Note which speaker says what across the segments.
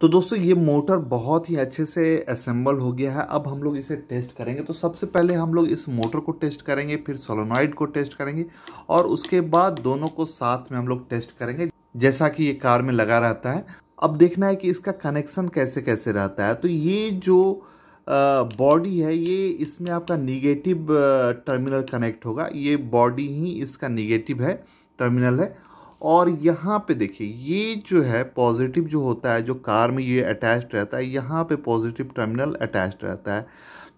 Speaker 1: तो दोस्तों ये मोटर बहुत ही अच्छे से असेंबल हो गया है अब हम लोग इसे टेस्ट करेंगे तो सबसे पहले हम लोग इस मोटर को टेस्ट करेंगे फिर सोलोनॉइड को टेस्ट करेंगे और उसके बाद दोनों को साथ में हम लोग टेस्ट करेंगे जैसा कि ये कार में लगा रहता है अब देखना है कि इसका कनेक्शन कैसे कैसे रहता है तो ये जो बॉडी है ये इसमें आपका निगेटिव टर्मिनल कनेक्ट होगा ये बॉडी ही इसका निगेटिव है टर्मिनल है और यहाँ पे देखिए ये जो है पॉजिटिव जो होता है जो कार में ये अटैच रहता है यहाँ पे पॉजिटिव टर्मिनल अटैच रहता है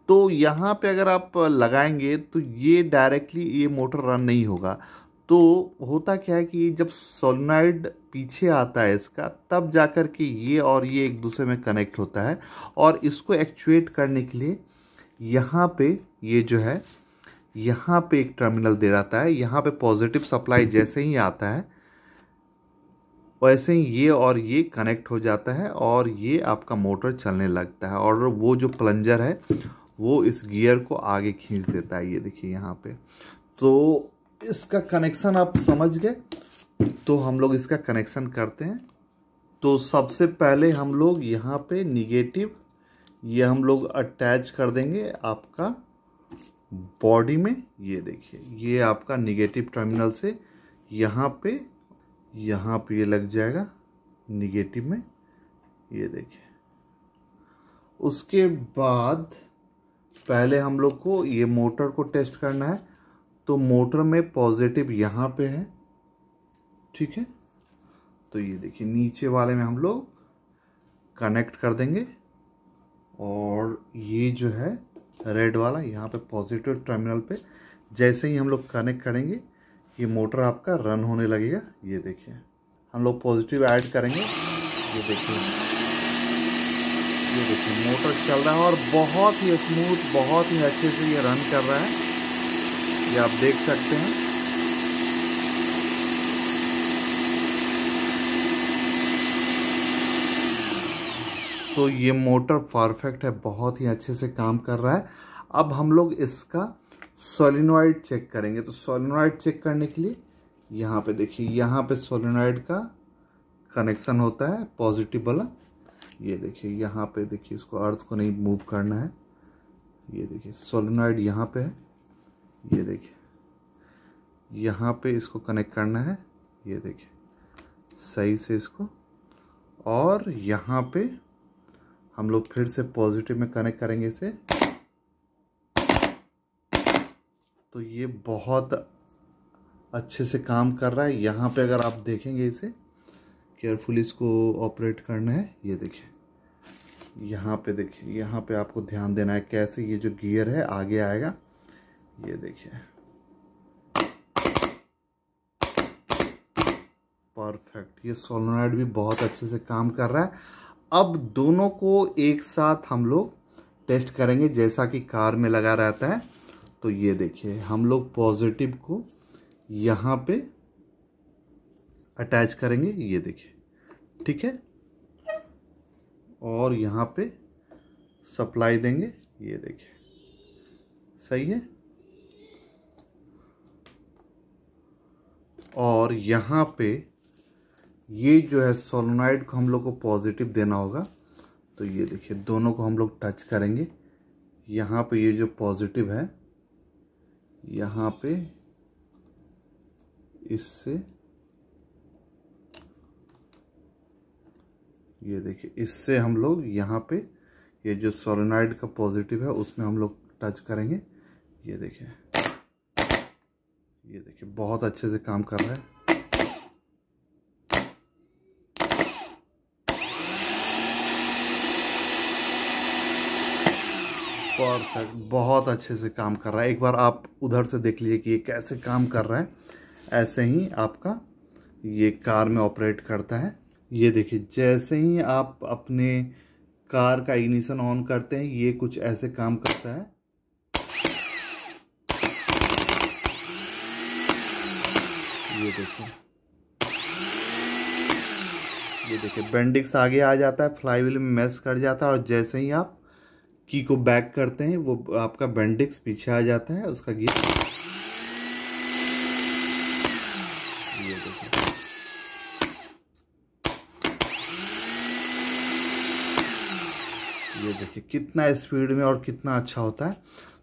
Speaker 1: तो यहाँ पे अगर आप लगाएंगे तो ये डायरेक्टली ये मोटर रन नहीं होगा तो होता क्या है कि जब सोलनाइड पीछे आता है इसका तब जाकर के ये और ये एक दूसरे में कनेक्ट होता है और इसको एक्चुएट करने के लिए यहाँ पे ये जो है यहाँ पे एक टर्मिनल दे रहता है यहाँ पे पॉजिटिव सप्लाई जैसे ही आता है वैसे तो ही ये और ये कनेक्ट हो जाता है और ये आपका मोटर चलने लगता है और वो जो प्लंजर है वो इस गियर को आगे खींच देता है ये देखिए यहाँ पे तो इसका कनेक्शन आप समझ गए तो हम लोग इसका कनेक्शन करते हैं तो सबसे पहले हम लोग यहाँ पे निगेटिव ये हम लोग अटैच कर देंगे आपका बॉडी में ये देखिए ये आपका निगेटिव टर्मिनल से यहाँ पे यहाँ पे ये लग जाएगा निगेटिव में ये देखिए उसके बाद पहले हम लोग को ये मोटर को टेस्ट करना है तो मोटर में पॉजिटिव यहाँ पे है ठीक है तो ये देखिए नीचे वाले में हम लोग कनेक्ट कर देंगे और ये जो है रेड वाला यहाँ पे पॉजिटिव टर्मिनल पे जैसे ही हम लोग कनेक्ट करेंगे ये मोटर आपका रन होने लगेगा ये देखिए हम लोग पॉजिटिव ऐड करेंगे ये देखिए ये देखिए मोटर चल रहा है और बहुत ही स्मूथ बहुत ही अच्छे से ये रन कर रहा है ये आप देख सकते हैं तो ये मोटर परफेक्ट है बहुत ही अच्छे से काम कर रहा है अब हम लोग इसका सोलिनॉइड चेक करेंगे तो सोलिनॉइड चेक करने के लिए यहाँ पे देखिए यहाँ पे सोलिनॉइड का कनेक्शन होता है पॉजिटिव वाला ये देखिए यहाँ पे देखिए इसको अर्थ को नहीं मूव करना है ये देखिए सोलिनॉइड यहाँ पे है ये देखिए यहाँ पे इसको कनेक्ट करना है ये देखिए सही से इसको और यहाँ पे हम लोग फिर से पॉजिटिव में कनेक्ट करेंगे इसे तो ये बहुत अच्छे से काम कर रहा है यहाँ पे अगर आप देखेंगे इसे केयरफुली इसको ऑपरेट करना है ये देखिए यहाँ पे देखिए यहाँ पे आपको ध्यान देना है कैसे ये जो गियर है आगे आएगा ये देखिए परफेक्ट ये सोलोनाइड भी बहुत अच्छे से काम कर रहा है अब दोनों को एक साथ हम लोग टेस्ट करेंगे जैसा कि कार में लगा रहता है तो ये देखिए हम लोग पॉजिटिव को यहाँ पे अटैच करेंगे ये देखिए ठीक है और यहाँ पे सप्लाई देंगे ये देखिए सही है और यहाँ पे ये जो है सोलोनाइड को हम लोग को पॉजिटिव देना होगा तो ये देखिए दोनों को हम लोग टच करेंगे यहाँ पे ये जो पॉजिटिव है यहाँ पे इससे ये देखिए इससे हम लोग यहाँ पे ये जो सोलोनाइड का पॉजिटिव है उसमें हम लोग टच करेंगे ये देखिए ये देखिए बहुत अच्छे से काम कर रहा है परफेक्ट बहुत अच्छे से काम कर रहा है एक बार आप उधर से देख लीजिए कि ये कैसे काम कर रहा है ऐसे ही आपका ये कार में ऑपरेट करता है ये देखिए जैसे ही आप अपने कार का इग्निशन ऑन करते हैं ये कुछ ऐसे काम करता है ये देखिए ये देखिए बेंडिक्स आगे आ जाता है फ्लाईवील में मैस कर जाता है और जैसे ही आप की को बैक करते हैं वो आपका बेंडिक्स पीछे आ जाता है उसका गियर ये देखिए कितना स्पीड में और कितना अच्छा होता है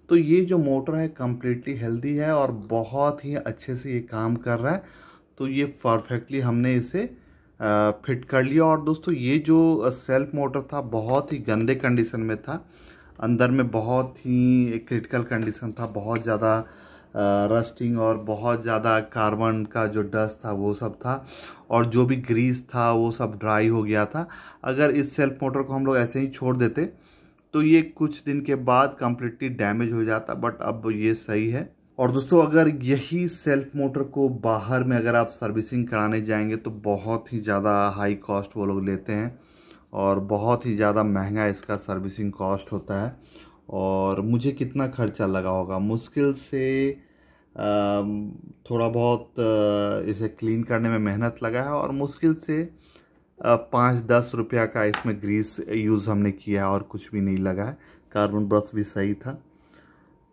Speaker 1: तो ये जो मोटर है कम्प्लीटली हेल्दी है और बहुत ही अच्छे से ये काम कर रहा है तो ये परफेक्टली हमने इसे फिट कर लिया और दोस्तों ये जो सेल्फ मोटर था बहुत ही गंदे कंडीशन में था अंदर में बहुत ही एक क्रिटिकल कंडीशन था बहुत ज़्यादा रस्टिंग और बहुत ज़्यादा कार्बन का जो डस्ट था वो सब था और जो भी ग्रीस था वो सब ड्राई हो गया था अगर इस सेल्फ मोटर को हम लोग ऐसे ही छोड़ देते तो ये कुछ दिन के बाद कम्प्लीटली डैमेज हो जाता बट अब ये सही है और दोस्तों अगर यही सेल्फ मोटर को बाहर में अगर आप सर्विसिंग कराने जाएंगे तो बहुत ही ज़्यादा हाई कॉस्ट वो लोग लेते हैं और बहुत ही ज़्यादा महंगा इसका सर्विसिंग कॉस्ट होता है और मुझे कितना खर्चा लगा होगा मुश्किल से थोड़ा बहुत इसे क्लीन करने में मेहनत लगा है और मुश्किल से पाँच दस रुपया का इसमें ग्रीस यूज़ हमने किया है और कुछ भी नहीं लगा है कार्बन ब्रश भी सही था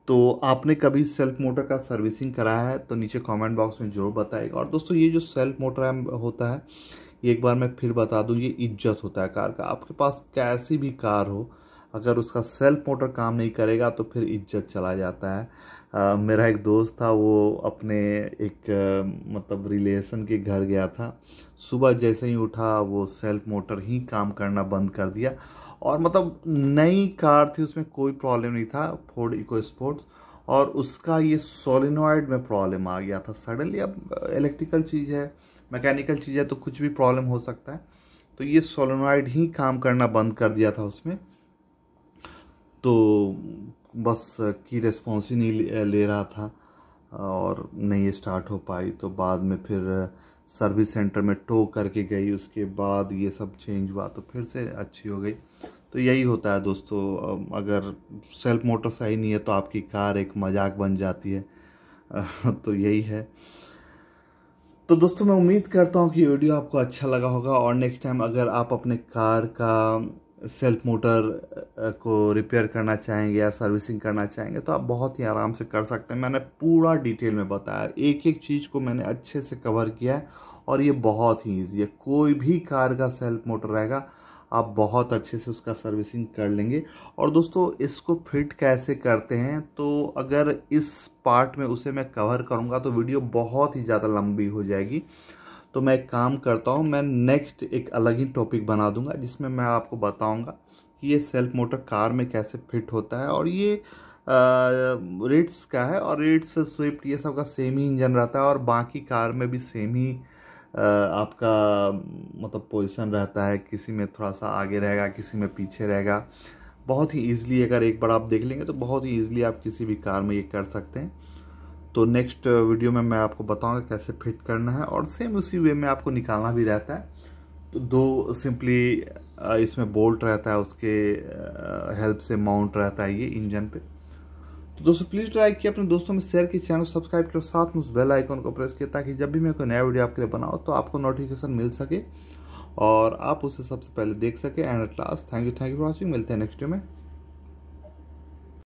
Speaker 1: तो आपने कभी सेल्फ मोटर का सर्विसिंग कराया है तो नीचे कमेंट बॉक्स में ज़रूर बताएगा और दोस्तों ये जो सेल्फ मोटर होता है एक बार मैं फिर बता दूँ ये इज्जत होता है कार का आपके पास कैसी भी कार हो अगर उसका सेल्फ मोटर काम नहीं करेगा तो फिर इज्जत चला जाता है आ, मेरा एक दोस्त था वो अपने एक आ, मतलब रिलेशन के घर गया था सुबह जैसे ही उठा वो सेल्फ मोटर ही काम करना बंद कर दिया और मतलब नई कार थी उसमें कोई प्रॉब्लम नहीं था फोर्ड इको स्पोर्ट्स और उसका ये सोलिनॉइड में प्रॉब्लम आ गया था सडनली अब इलेक्ट्रिकल चीज़ है मैकेनिकल चीज़ है तो कुछ भी प्रॉब्लम हो सकता है तो ये सोलोनॉइड ही काम करना बंद कर दिया था उसमें तो बस की रिस्पॉन्स ही नहीं ले रहा था और नहीं स्टार्ट हो पाई तो बाद में फिर सर्विस सेंटर में टो करके गई उसके बाद ये सब चेंज हुआ तो फिर से अच्छी हो गई तो यही होता है दोस्तों अगर सेल्फ मोटर सही नहीं है तो आपकी कार एक मजाक बन जाती है तो यही है तो दोस्तों मैं उम्मीद करता हूँ कि वीडियो आपको अच्छा लगा होगा और नेक्स्ट टाइम अगर आप अपने कार का सेल्फ मोटर को रिपेयर करना चाहेंगे या सर्विसिंग करना चाहेंगे तो आप बहुत ही आराम से कर सकते हैं मैंने पूरा डिटेल में बताया एक एक चीज़ को मैंने अच्छे से कवर किया है और ये बहुत ही ईजी है कोई भी कार का सेल्फ मोटर रहेगा आप बहुत अच्छे से उसका सर्विसिंग कर लेंगे और दोस्तों इसको फिट कैसे करते हैं तो अगर इस पार्ट में उसे मैं कवर करूँगा तो वीडियो बहुत ही ज़्यादा लंबी हो जाएगी तो मैं एक काम करता हूँ मैं नेक्स्ट एक अलग ही टॉपिक बना दूंगा जिसमें मैं आपको बताऊँगा कि ये सेल्फ मोटर कार में कैसे फिट होता है और ये रेट्स का है और रेट्स स्विफ्ट ये सब का सेम ही इंजन रहता है और बाकी कार में भी सेम ही आपका मतलब पोजीशन रहता है किसी में थोड़ा सा आगे रहेगा किसी में पीछे रहेगा बहुत ही ईजिली अगर एक बार आप देख लेंगे तो बहुत ही इजीली आप किसी भी कार में ये कर सकते हैं तो नेक्स्ट वीडियो में मैं आपको बताऊंगा कैसे फिट करना है और सेम उसी वे में आपको निकालना भी रहता है तो दो सिंपली इसमें बोल्ट रहता है उसके हेल्प से माउंट रहता है ये इंजन पर तो दोस्तों प्लीज़ ट्राई किया अपने दोस्तों में शेयर की चैनल सब्सक्राइब करो साथ में उस बेल आइकॉन को प्रेस किया ताकि जब भी मैं कोई नया वीडियो आपके लिए बनाओ तो आपको नोटिफिकेशन मिल सके और आप उसे सबसे पहले देख सके and at last thank you thank you for watching मिलते हैं नेक्स्ट डे में